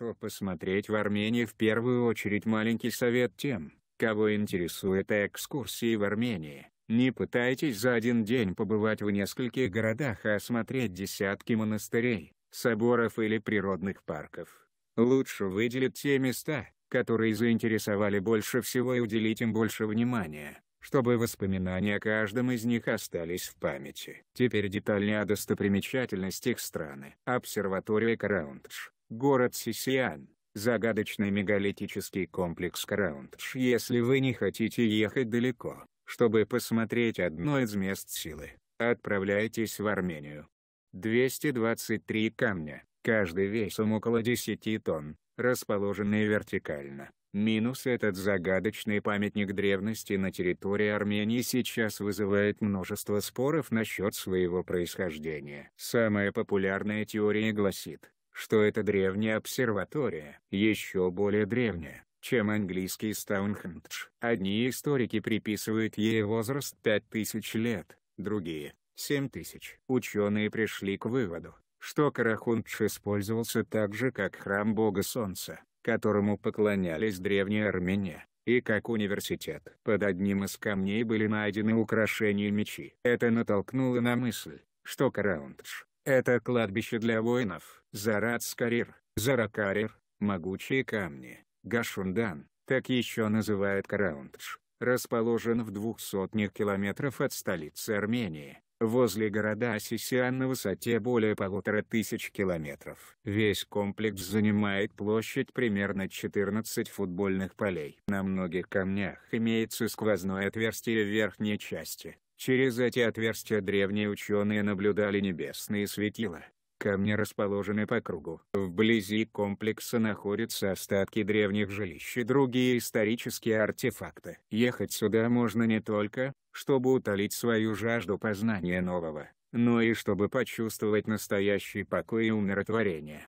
что посмотреть в Армении в первую очередь маленький совет тем, кого интересует экскурсии в Армении. Не пытайтесь за один день побывать в нескольких городах и а осмотреть десятки монастырей, соборов или природных парков. Лучше выделить те места, которые заинтересовали больше всего и уделить им больше внимания, чтобы воспоминания о каждом из них остались в памяти. Теперь детальнее о достопримечательностях страны. Обсерватория Караундж город Сисиан, загадочный мегалитический комплекс Краундж. Если вы не хотите ехать далеко, чтобы посмотреть одно из мест силы, отправляйтесь в Армению. 223 камня, каждый весом около 10 тонн, расположенные вертикально. Минус этот загадочный памятник древности на территории Армении сейчас вызывает множество споров насчет своего происхождения. Самая популярная теория гласит, что это древняя обсерватория, еще более древняя, чем английский Стоунхендж. Одни историки приписывают ей возраст 5000 лет, другие – 7000. Ученые пришли к выводу, что Карахундж использовался так же как храм бога солнца, которому поклонялись древние армяне, и как университет. Под одним из камней были найдены украшения мечи. Это натолкнуло на мысль, что Карахундж это кладбище для воинов. Зарац-карир, Заракарир, могучие камни, Гашундан, так еще называют Караундж, расположен в двух сотнях километров от столицы Армении, возле города Сисиан на высоте более полутора тысяч километров. Весь комплекс занимает площадь примерно 14 футбольных полей. На многих камнях имеется сквозное отверстие в верхней части, Через эти отверстия древние ученые наблюдали небесные светила. Камни расположены по кругу. Вблизи комплекса находятся остатки древних жилищ и другие исторические артефакты. Ехать сюда можно не только, чтобы утолить свою жажду познания нового, но и чтобы почувствовать настоящий покой и умиротворение.